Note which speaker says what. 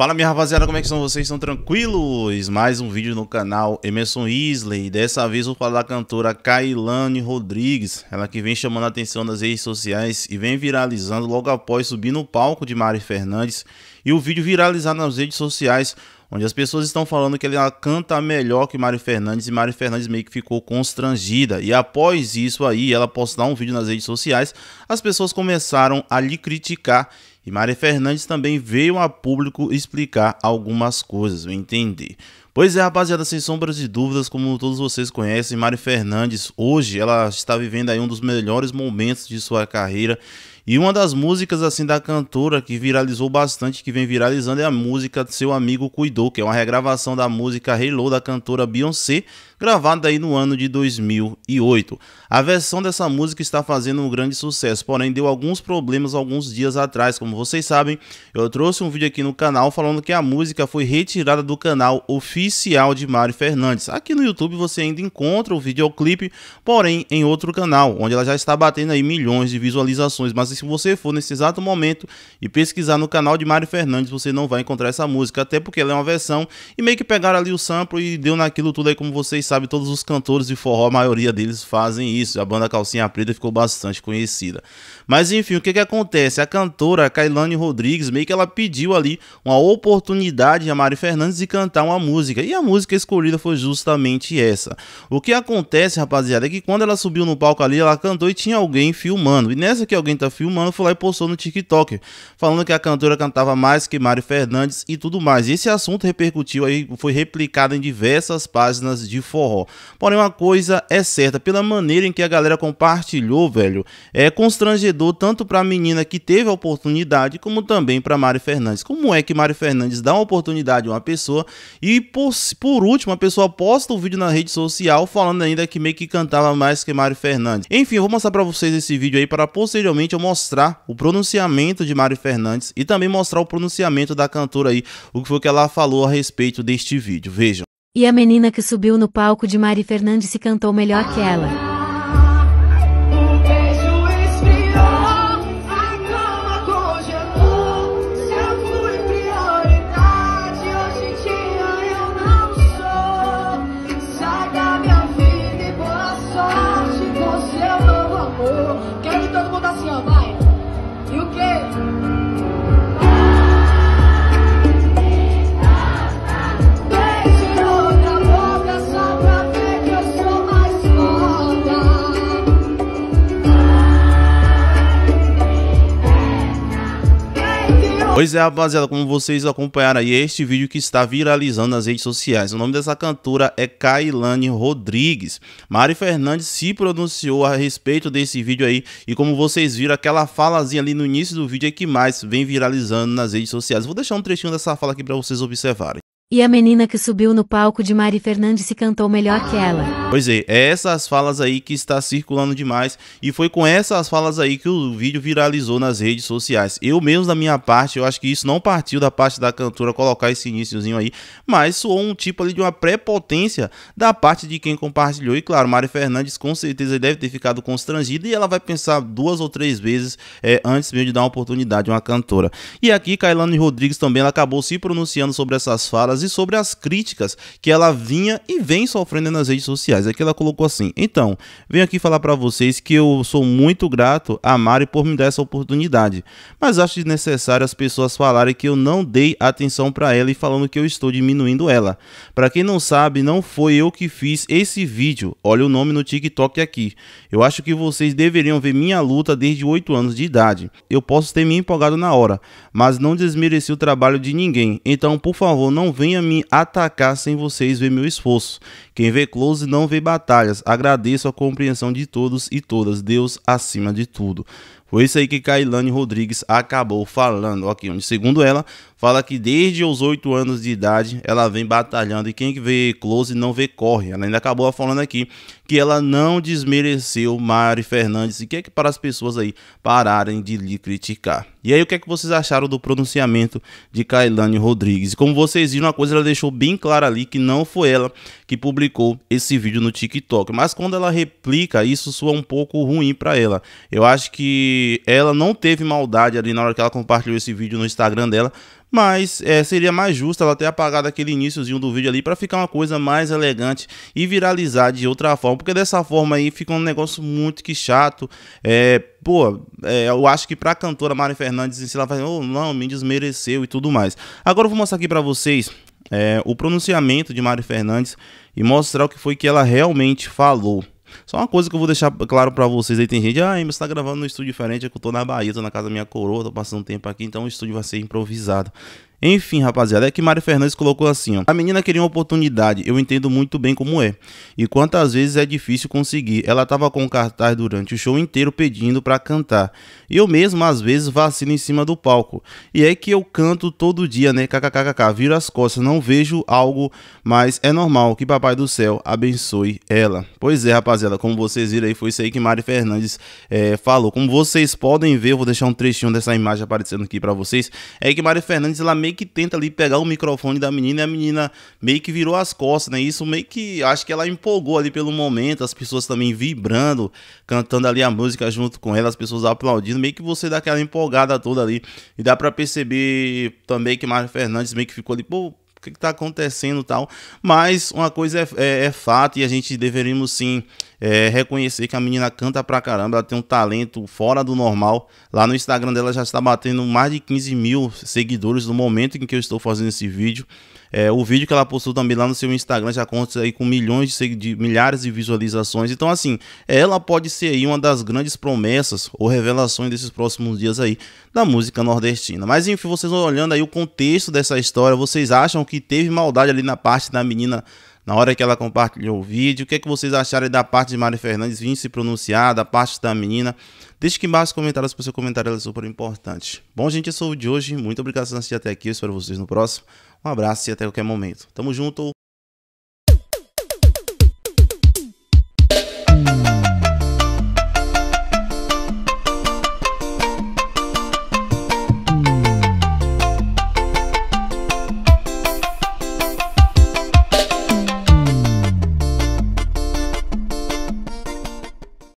Speaker 1: Fala minha rapaziada, como é que são vocês? Estão tranquilos? Mais um vídeo no canal Emerson Isley. Dessa vez vou falar da cantora Kailane Rodrigues, ela que vem chamando a atenção nas redes sociais e vem viralizando logo após subir no palco de Mari Fernandes e o vídeo viralizar nas redes sociais, onde as pessoas estão falando que ela canta melhor que Mari Fernandes e Mari Fernandes meio que ficou constrangida. E após isso aí, ela postar um vídeo nas redes sociais, as pessoas começaram a lhe criticar e Mari Fernandes também veio a público explicar algumas coisas, entender. Pois é, rapaziada, sem sombras de dúvidas, como todos vocês conhecem, Mari Fernandes, hoje ela está vivendo aí um dos melhores momentos de sua carreira. E uma das músicas assim da cantora que viralizou bastante, que vem viralizando é a música Seu Amigo Cuidou, que é uma regravação da música Hello da cantora Beyoncé, gravada aí no ano de 2008. A versão dessa música está fazendo um grande sucesso, porém deu alguns problemas alguns dias atrás, como vocês sabem. Eu trouxe um vídeo aqui no canal falando que a música foi retirada do canal oficial oficial de Mari Fernandes. Aqui no YouTube você ainda encontra o videoclipe, porém em outro canal, onde ela já está batendo aí milhões de visualizações. Mas se você for nesse exato momento e pesquisar no canal de Mari Fernandes, você não vai encontrar essa música, até porque ela é uma versão e meio que pegaram ali o sample e deu naquilo tudo aí, como vocês sabem, todos os cantores de forró, a maioria deles fazem isso. A banda Calcinha Preta ficou bastante conhecida. Mas enfim, o que que acontece? A cantora Kailane Rodrigues meio que ela pediu ali uma oportunidade a Mari Fernandes de cantar uma música música e a música escolhida foi justamente essa. O que acontece, rapaziada, é que quando ela subiu no palco ali, ela cantou e tinha alguém filmando. E nessa que alguém tá filmando, foi lá e postou no TikTok, falando que a cantora cantava mais que Mário Fernandes e tudo mais. E esse assunto repercutiu aí, foi replicado em diversas páginas de forró. Porém, uma coisa é certa, pela maneira em que a galera compartilhou, velho, é constrangedor tanto para a menina que teve a oportunidade, como também para Mário Fernandes. Como é que Mário Fernandes dá uma oportunidade a uma pessoa e por, por último, a pessoa posta o um vídeo na rede social falando ainda que meio que cantava mais que Mário Fernandes. Enfim, eu vou mostrar pra vocês esse vídeo aí para posteriormente eu mostrar o pronunciamento de Mário Fernandes e também mostrar o pronunciamento da cantora aí, o que foi que ela falou a respeito deste vídeo. Vejam. E a menina que subiu no palco de Mari Fernandes se cantou melhor que ela. Pois é, rapaziada, como vocês acompanharam aí, este vídeo que está viralizando nas redes sociais. O nome dessa cantora é Kailane Rodrigues. Mari Fernandes se pronunciou a respeito desse vídeo aí e como vocês viram, aquela falazinha ali no início do vídeo é que mais vem viralizando nas redes sociais. Vou deixar um trechinho dessa fala aqui para vocês observarem. E a menina que subiu no palco de Mari Fernandes se cantou melhor que ela. Pois é, é essas falas aí que está circulando demais e foi com essas falas aí que o vídeo viralizou nas redes sociais. Eu mesmo da minha parte, eu acho que isso não partiu da parte da cantora colocar esse iníciozinho aí, mas soou um tipo ali de uma prepotência da parte de quem compartilhou. E claro, Mari Fernandes com certeza deve ter ficado constrangida e ela vai pensar duas ou três vezes é, antes mesmo de dar uma oportunidade a uma cantora. E aqui, Kailane Rodrigues também ela acabou se pronunciando sobre essas falas e sobre as críticas que ela vinha e vem sofrendo nas redes sociais. Aqui é ela colocou assim: "Então, venho aqui falar para vocês que eu sou muito grato a Mari por me dar essa oportunidade, mas acho desnecessário as pessoas falarem que eu não dei atenção para ela e falando que eu estou diminuindo ela. Para quem não sabe, não foi eu que fiz esse vídeo. Olha o nome no TikTok aqui. Eu acho que vocês deveriam ver minha luta desde 8 anos de idade. Eu posso ter me empolgado na hora, mas não desmereci o trabalho de ninguém. Então, por favor, não venha venha me atacar sem vocês ver meu esforço. Quem vê close não vê batalhas. Agradeço a compreensão de todos e todas. Deus acima de tudo. Foi isso aí que Kailane Rodrigues acabou falando. aqui. onde segundo ela, fala que desde os 8 anos de idade ela vem batalhando e quem vê close não vê corre. Ela ainda acabou falando aqui que ela não desmereceu Mari Fernandes e que é que para as pessoas aí pararem de lhe criticar. E aí o que é que vocês acharam do pronunciamento de Kailane Rodrigues? Como vocês viram, a coisa ela deixou bem clara ali que não foi ela que publicou esse vídeo no TikTok, mas quando ela replica isso soa um pouco ruim para ela. Eu acho que que ela não teve maldade ali na hora que ela compartilhou esse vídeo no Instagram dela, mas é, seria mais justo ela ter apagado aquele iníciozinho do vídeo ali para ficar uma coisa mais elegante e viralizar de outra forma, porque dessa forma aí fica um negócio muito que chato. É, pô, é, eu acho que pra cantora Mari Fernandes, se ela vai, oh, não, me desmereceu e tudo mais. Agora eu vou mostrar aqui para vocês é, o pronunciamento de Mari Fernandes e mostrar o que foi que ela realmente falou. Só uma coisa que eu vou deixar claro para vocês aí, tem gente, ah, mas você tá gravando num estúdio diferente, é que eu tô na Bahia, tô na casa da minha coroa, tô passando tempo aqui, então o estúdio vai ser improvisado. Enfim, rapaziada, é que Mari Fernandes colocou assim, ó. A menina queria uma oportunidade, eu entendo muito bem como é. E quantas vezes é difícil conseguir. Ela tava com o cartaz durante o show inteiro pedindo para cantar. E eu mesmo, às vezes, vacilo em cima do palco. E é que eu canto todo dia, né? KKKKK, viro as costas, não vejo algo, mas é normal. Que Papai do Céu abençoe ela. Pois é, rapaziada, como vocês viram aí, foi isso aí que Mari Fernandes é, falou. Como vocês podem ver, eu vou deixar um trechinho dessa imagem aparecendo aqui para vocês. É que Mari Fernandes, ela meio meio que tenta ali pegar o microfone da menina e a menina meio que virou as costas, né? Isso meio que acho que ela empolgou ali pelo momento, as pessoas também vibrando, cantando ali a música junto com ela, as pessoas aplaudindo, meio que você dá aquela empolgada toda ali. E dá para perceber também que Mário Fernandes meio que ficou ali, pô, o que está acontecendo tal. Mas uma coisa é, é, é fato e a gente deveríamos sim é, reconhecer que a menina canta pra caramba, ela tem um talento fora do normal. Lá no Instagram dela já está batendo mais de 15 mil seguidores no momento em que eu estou fazendo esse vídeo. É, o vídeo que ela postou também lá no seu Instagram já conta aí com milhões de, de milhares de visualizações. Então, assim, ela pode ser aí uma das grandes promessas ou revelações desses próximos dias aí da música nordestina. Mas enfim, vocês olhando aí o contexto dessa história, vocês acham que teve maldade ali na parte da menina na hora que ela compartilhou o vídeo. O que, é que vocês acharam da parte de Mari Fernandes vir se pronunciar, da parte da menina? Deixe aqui embaixo os comentários, porque o seu comentário é super importante. Bom, gente, eu sou o de hoje. Muito obrigado por assistir até aqui. Eu espero vocês no próximo. Um abraço e até qualquer momento. Tamo junto.